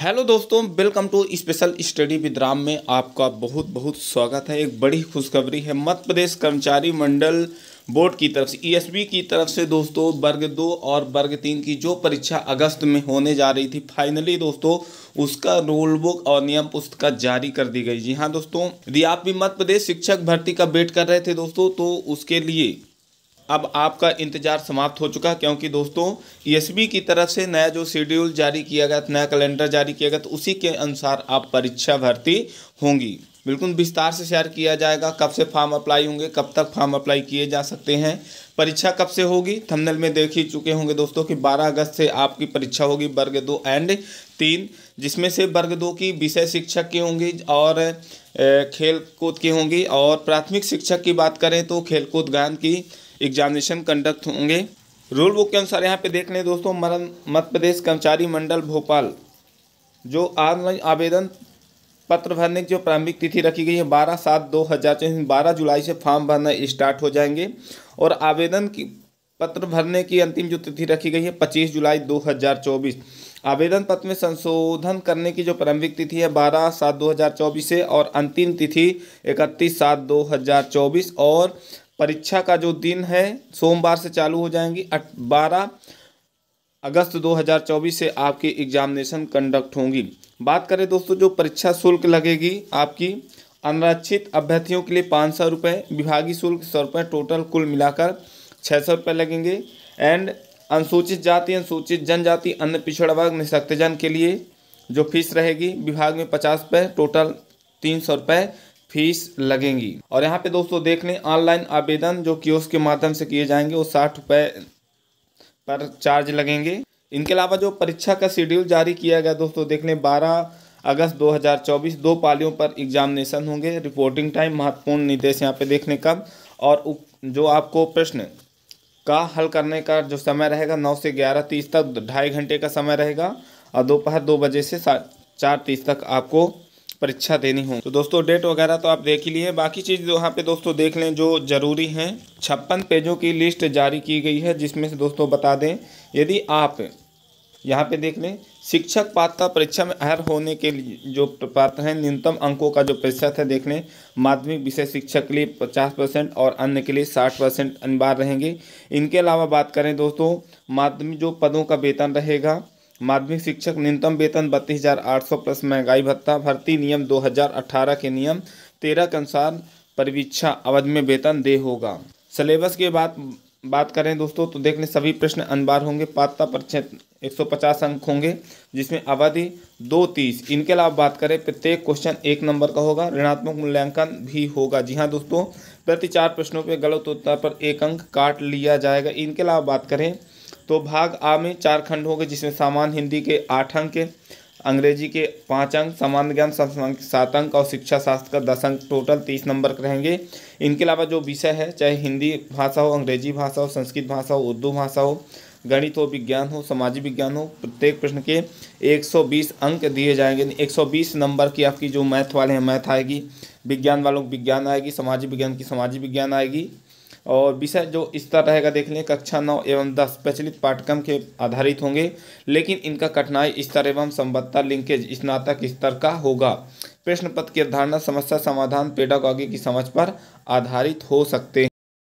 hello दोस्तों welcome to special study with Ram में आपका बहुत बहुत स्वागत है एक बड़ी खुशखबरी है मध्य प्रदेश कर्मचारी मंडल बोर्ड की तरफ से ईएसबी e की तरफ से दोस्तों वर्ग दो और वर्ग तीन की जो परीक्षा अगस्त में होने जा रही थी फाइनली दोस्तों उसका रोल बुक और नियम पुस्तिका जारी कर दी गई जी हाँ दोस्तों यदि आप भी मध्य प्रदेश शिक्षक भर्ती का वेट कर रहे थे दोस्तों तो उसके लिए अब आपका इंतज़ार समाप्त हो चुका क्योंकि दोस्तों ई e की तरफ से नया जो शेड्यूल जारी किया गया नया कैलेंडर जारी किया गया तो उसी के अनुसार आप परीक्षा भर्ती होंगी बिल्कुल विस्तार से शेयर किया जाएगा कब से फॉर्म अप्लाई होंगे कब तक फॉर्म अप्लाई किए जा सकते हैं परीक्षा कब से होगी थंबनेल में देख ही चुके होंगे दोस्तों कि 12 अगस्त से आपकी परीक्षा होगी वर्ग दो एंड तीन जिसमें से वर्ग दो की विषय शिक्षक की होंगी और खेल कूद की होंगी और प्राथमिक शिक्षक की बात करें तो खेल कूद गायन की एग्जामिनेशन कंडक्ट होंगे रूल बुक के अनुसार यहाँ पे देख लें दोस्तों मध्य प्रदेश कर्मचारी मंडल भोपाल जो ऑनलाइन आवेदन पत्र भरने की जो प्रारंभिक तिथि रखी गई है बारह सात दो हज़ार चौबीस बारह जुलाई से फॉर्म भरना स्टार्ट हो जाएंगे और आवेदन की पत्र भरने की अंतिम जो तिथि रखी गई है पच्चीस जुलाई दो हज़ार चौबीस आवेदन पत्र में संशोधन करने की जो प्रारंभिक तिथि है बारह सात दो हज़ार चौबीस से और अंतिम तिथि इकतीस सात दो हज़ार चौबीस और परीक्षा का जो दिन है सोमवार से चालू हो जाएंगी बारह अगस्त चौबीस से आपकी एग्जामिनेशन कंडक्ट होंगी बात करें दोस्तों जो परीक्षा शुल्क लगेगी आपकी अनारक्षित अभ्यर्थियों के लिए पाँच सौ रुपये विभागीय शुल्क सौ रुपये टोटल कुल मिलाकर छः सौ रुपये लगेंगे एंड अनुसूचित जाति अनुसूचित जनजाति अन्य पिछड़ा वर्ग निशक्तजन के लिए जो फीस रहेगी विभाग में पचास रुपये टोटल तीन सौ रुपये फीस लगेंगी और यहाँ पे दोस्तों देख लें ऑनलाइन आवेदन जो कियोस्क के माध्यम से किए जाएंगे वो साठ रुपये पर चार्ज लगेंगे इनके अलावा जो परीक्षा का शेड्यूल जारी किया गया दोस्तों देख लें बारह अगस्त 2024 दो पालियों पर एग्जामिनेशन होंगे रिपोर्टिंग टाइम महत्वपूर्ण निर्देश यहाँ पे देखने कब और जो आपको प्रश्न का हल करने का जो समय रहेगा नौ से ग्यारह तीस तक ढाई घंटे का समय रहेगा और दोपहर दो बजे से चार तीस तक आपको परीक्षा देनी हो तो दोस्तों डेट वगैरह तो आप देख ही लिए बाकी चीज़ यहाँ पे दोस्तों देख लें जो ज़रूरी हैं छप्पन पेजों की लिस्ट जारी की गई है जिसमें से दोस्तों बता दें यदि आप यहाँ पे देख लें शिक्षक पात्रता परीक्षा में अहर होने के लिए जो पात्र हैं न्यूनतम अंकों का जो प्रतिशत है देख लें माध्यमिक विषय शिक्षक के लिए पचास परसेंट और अन्य के लिए साठ परसेंट अनिवार्य रहेंगे इनके अलावा बात करें दोस्तों माध्यमिक जो पदों का वेतन रहेगा माध्यमिक शिक्षक न्यूनतम वेतन बत्तीस हज़ार आठ सौ प्लस महंगाई भत्ता भर्ती नियम 2018 के नियम तेरह के अनुसार परीक्षा अवधि में वेतन दे होगा सिलेबस के बाद बात करें दोस्तों तो देख लें सभी प्रश्न अनिवार्य होंगे पात्रता परीक्षा एक सौ पचास अंक होंगे जिसमें अवधि दो तीस इनके अलावा बात करें प्रत्येक क्वेश्चन एक नंबर का होगा ऋणात्मक मूल्यांकन भी होगा जी हाँ दोस्तों प्रति चार प्रश्नों पर गलत उत्तर पर एक अंक काट लिया जाएगा इनके अलावा बात करें तो भाग आ में चार खंड होंगे जिसमें सामान्य हिंदी के आठ अंक अंग्रेजी के पाँच अंक सामान्य ज्ञान सात अंक और शिक्षा शास्त्र का दस अंक टोटल तीस नंबर के रहेंगे इनके अलावा जो विषय है चाहे हिंदी भाषा हो अंग्रेजी भाषा हो संस्कृत भाषा हो उर्दू भाषा हो गणित हो विज्ञान हो सामाजिक विज्ञान हो प्रत्येक प्रश्न के 120 अंक दिए जाएंगे 120 नंबर की आपकी जो मैथ वाले हैं मैथ आएगी विज्ञान वालों को विज्ञान आएगी सामाजिक विज्ञान की सामाजिक विज्ञान आएगी और विषय जो स्तर रहेगा देख लें कक्षा नौ एवं दस प्रचलित पाठ्यक्रम के आधारित होंगे लेकिन इनका कठिनाई स्तर एवं संबद्धता लिंकेज स्नातक स्तर का होगा प्रश्न पत्र की अवधारणा समस्या समाधान पेडागॉगी की समझ पर आधारित हो सकते हैं